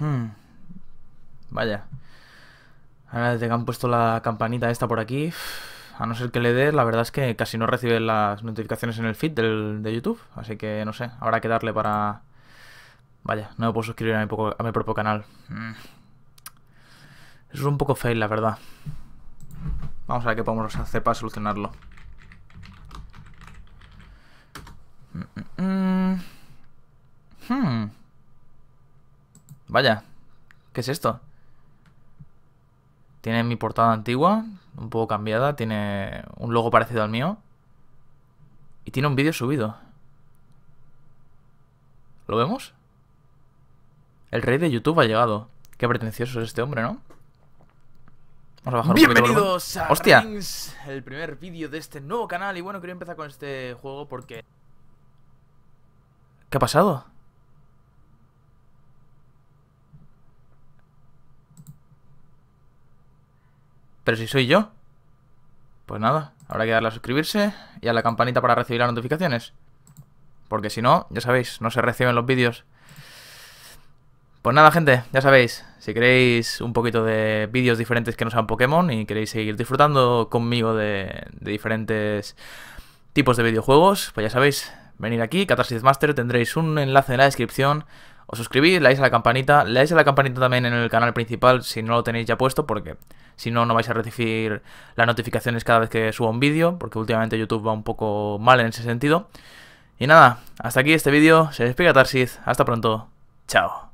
Hmm. Vaya. Ahora que han puesto la campanita esta por aquí, a no ser que le dé la verdad es que casi no recibe las notificaciones en el feed de YouTube. Así que no sé, habrá que darle para... Vaya, no me puedo suscribir a mi, propio canal. Hmm. Es un poco fail, la verdad. Vamos a ver qué podemos hacer para solucionarlo. Vaya, ¿qué es esto? Tiene mi portada antigua, un poco cambiada, tiene un logo parecido al mío. Y tiene un vídeo subido. ¿Lo vemos? El rey de YouTube ha llegado. Qué pretencioso es este hombre, ¿no? Vamos a bajar Bienvenidos a el primer vídeo de este nuevo canal. Y bueno, quería empezar con este juego porque... ¿Qué ha pasado? Pero si soy yo. Pues nada, habrá que darle a suscribirse y a la campanita para recibir las notificaciones. Porque si no, ya sabéis, no se reciben los vídeos. Pues nada, gente, ya sabéis, si queréis un poquito de vídeos diferentes que no sean Pokémon y queréis seguir disfrutando conmigo de, diferentes tipos de videojuegos, pues ya sabéis, venir aquí, Catarsis Master, tendréis un enlace en la descripción. Os suscribís, le dais a la campanita, le dais a la campanita también en el canal principal si no lo tenéis ya puesto, porque si no, no vais a recibir las notificaciones cada vez que subo un vídeo, porque últimamente YouTube va un poco mal en ese sentido. Y nada, hasta aquí este vídeo. Se despega Tarsis. Hasta pronto. Chao.